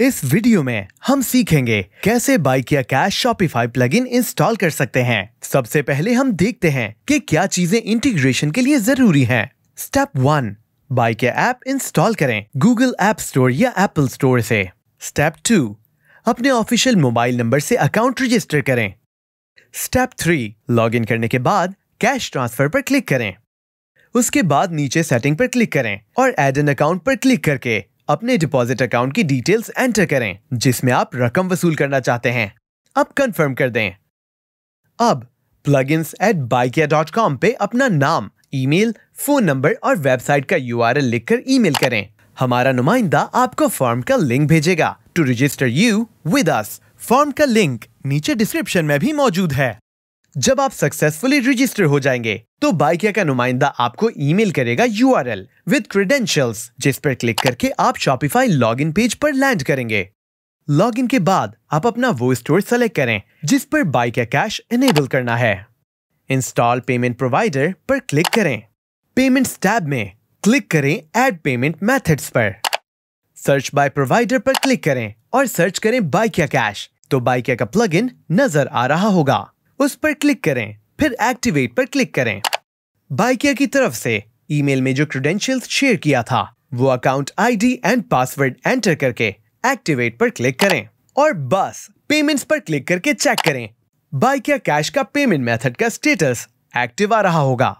इस वीडियो में हम सीखेंगे कैसे बाइक या कैश शॉपिफाई प्लगइन इंस्टॉल कर सकते हैं सबसे पहले हम देखते हैं कि क्या चीजें इंटीग्रेशन के लिए जरूरी हैं। Step one Bykea app install करें गूगल ऐप स्टोर या एप्पल स्टोर से स्टेप टू अपने ऑफिशियल मोबाइल नंबर से अकाउंट रजिस्टर करें स्टेप थ्री लॉग इन करने के बाद कैश ट्रांसफर पर क्लिक करें उसके बाद नीचे सेटिंग पर क्लिक करें और एड एन अकाउंट पर क्लिक करके अपने डिपॉजिट अकाउंट की डिटेल्स एंटर करें जिसमें आप रकम वसूल करना चाहते हैं अब कंफर्म कर दें अब plug ins at Bykea dot com पे अपना नाम ईमेल, फोन नंबर और वेबसाइट का यू आर एल लिख ई मेल करें हमारा नुमाइंदा आपको फॉर्म का लिंक भेजेगा to register you with us form का लिंक नीचे डिस्क्रिप्शन में भी मौजूद है जब आप सक्सेसफुली रजिस्टर हो जाएंगे तो बाइकिया का नुमाइंदा आपको ईमेल करेगा U R L with credentials जिस पर क्लिक करके आप शॉपिफाई लॉगिन पेज पर लैंड करेंगे लॉगिन के बाद आप अपना वो स्टोर सेलेक्ट करें जिस पर बाइकिया कैश इनेबल करना है इंस्टॉल पेमेंट प्रोवाइडर पर क्लिक करें पेमेंट टैब में क्लिक करें एड पेमेंट मेथड्स पर सर्च बाय प्रोवाइडर पर क्लिक करें और सर्च करें बाइकिया कैश तो बाइकिया का प्लगइन नजर आ रहा होगा उस पर क्लिक करें फिर एक्टिवेट पर क्लिक करें बाइकिया की तरफ से ईमेल में जो क्रेडेंशियल्स शेयर किया था वो account ID and password enter करके एक्टिवेट पर क्लिक करें और बस पेमेंट्स पर क्लिक करके चेक करें बाइकिया कैश का पेमेंट मेथड का स्टेटस एक्टिव आ रहा होगा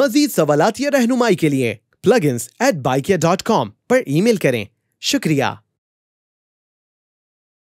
मजीद सवाल या रहनुमाई के लिए plug in at Bykea dot com पर ई मेल करें शुक्रिया